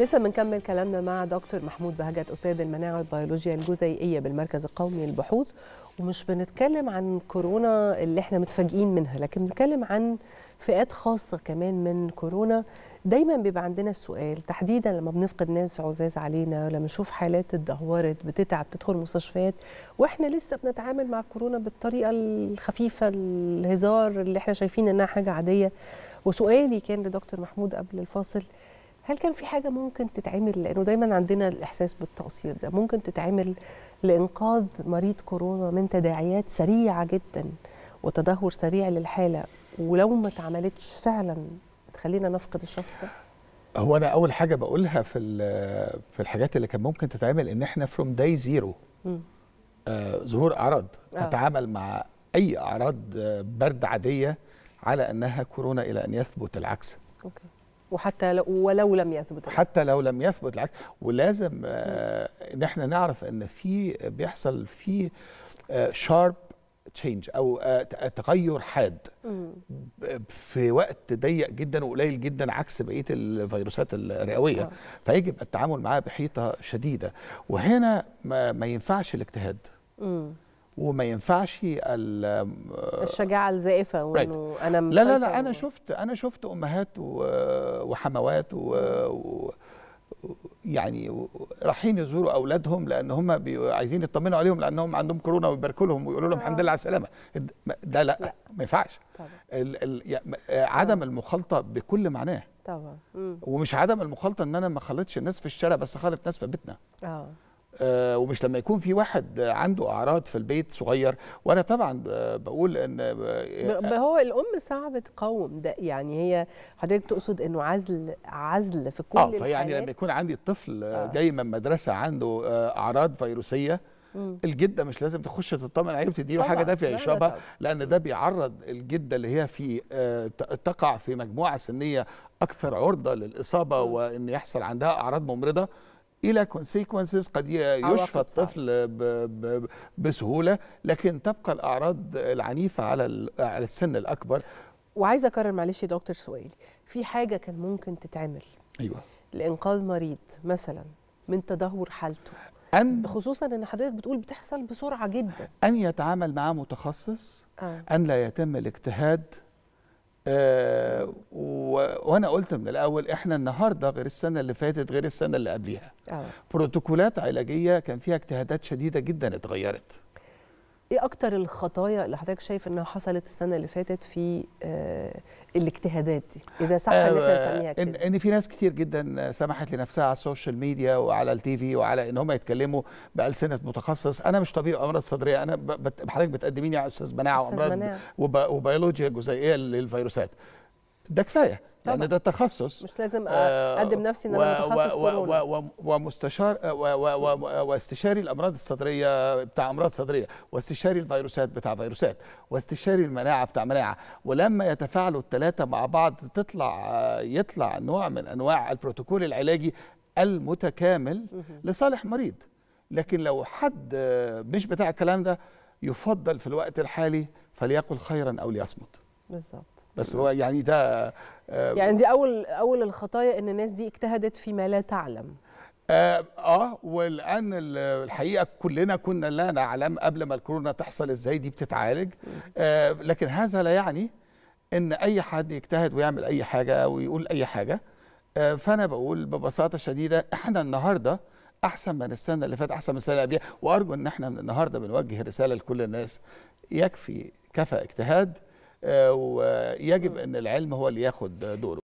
لسه بنكمل كلامنا مع دكتور محمود بهجت استاذ المناعه والبيولوجيا الجزيئيه بالمركز القومي للبحوث ومش بنتكلم عن كورونا اللي احنا متفاجئين منها لكن بنتكلم عن فئات خاصه كمان من كورونا دايما بيبقى عندنا السؤال تحديدا لما بنفقد ناس عزاز علينا لما نشوف حالات اتدهورت بتتعب تدخل مستشفيات واحنا لسه بنتعامل مع كورونا بالطريقه الخفيفه الهزار اللي احنا شايفين انها حاجه عاديه وسؤالي كان لدكتور محمود قبل الفاصل هل كان في حاجه ممكن تتعمل لانه دايما عندنا الاحساس بالتقصير ده ممكن تتعمل لانقاذ مريض كورونا من تداعيات سريعه جدا وتدهور سريع للحاله ولو ما اتعملتش فعلا تخلينا نفقد الشخص ده هو انا اول حاجه بقولها في في الحاجات اللي كان ممكن تتعمل ان احنا فروم داي زيرو آه ظهور اعراض آه. مع اي اعراض آه، برد عاديه على انها كورونا الى ان يثبت العكس اوكي وحتى لو ولو لم يثبت حتى لو لم يثبت العكس ولازم آه، ان احنا نعرف ان في بيحصل في شارب آه، تشينج او آه، تغير حاد في وقت ضيق جدا وقليل جدا عكس بقيه الفيروسات الرئويه فيجب التعامل معاه بحيطه شديده وهنا ما ينفعش الاجتهاد وما ينفعش الشجاعه الزائفه وانه right. انا لا لا لا انا شفت انا شفت امهات وحموات و, يعني رايحين يزوروا اولادهم لان هم عايزين يطمنوا عليهم لانهم عندهم كورونا ويباركوا لهم ويقولوا لهم آه. الحمد لله على السلامه ده لا, لا. ما ينفعش عدم المخالطه بكل معناه طبعا ومش عدم المخالطه ان انا ما خلطش الناس في الشارع بس خالط ناس في بيتنا اه آه، ومش لما يكون في واحد عنده اعراض في البيت صغير وانا طبعا بقول ان آه، هو الام صعب تقاوم ده يعني هي حضرتك تقصد انه عزل عزل في كل اه فيعني لما يكون عندي الطفل آه. جاي من مدرسه عنده آه، اعراض فيروسيه الجده مش لازم تخش تطمن عليه وتديله حاجه دافيه يشربها لان ده بيعرض الجده اللي هي في تقع في مجموعه سنيه اكثر عرضه للاصابه وان يحصل عندها اعراض ممرضه الى كونسيكونسز قد يشفى الطفل بسهوله لكن تبقى الاعراض العنيفه على على السن الاكبر وعايز اكرر معلش يا دكتور سؤالي في حاجه كان ممكن تتعمل ايوه لانقاذ مريض مثلا من تدهور حالته أن خصوصا ان حضرتك بتقول بتحصل بسرعه جدا ان يتعامل معاه متخصص آه. ان لا يتم الاجتهاد آه وانا قلت من الاول احنا النهارده غير السنه اللي فاتت غير السنه اللي قبليها أوه. بروتوكولات علاجيه كان فيها اجتهادات شديده جدا اتغيرت ايه اكتر الخطايا اللي حضرتك شايف انها حصلت السنه اللي فاتت في آه الاجتهادات دي اذا صح آه ان احنا آه، نسميها كده إن, في ناس كتير جدا سمحت لنفسها على السوشيال ميديا وعلى التي في وعلى ان هم يتكلموا بالسنه متخصص انا مش طبيب امراض صدريه انا حضرتك بتقدميني يا استاذ مناعه وامراض وبيولوجيا جزيئيه للفيروسات ده كفايه لان ده تخصص مش لازم آه، اقدم نفسي ان انا ومستشار واستشاري الامراض الصدريه بتاع امراض صدريه واستشاري الفيروسات بتاع فيروسات واستشاري المناعه بتاع مناعه ولما يتفاعلوا الثلاثه مع بعض تطلع آه، يطلع نوع من انواع البروتوكول العلاجي المتكامل لصالح مريض لكن لو حد آه، مش بتاع الكلام ده يفضل في الوقت الحالي فليقل خيرا او ليصمت بالظبط بس هو يعني ده آه، يعني دي اول اول الخطايا ان الناس دي اجتهدت فيما لا تعلم آه, اه والان الحقيقه كلنا كنا لا نعلم قبل ما الكورونا تحصل ازاي دي بتتعالج آه لكن هذا لا يعني ان اي حد يجتهد ويعمل اي حاجه ويقول اي حاجه آه فانا بقول ببساطه شديده احنا النهارده احسن من السنه اللي فاتت احسن من السنه اللي وارجو ان احنا النهارده بنوجه رساله لكل الناس يكفي كفى اجتهاد آه، ويجب آه. ان العلم هو اللي ياخد دوره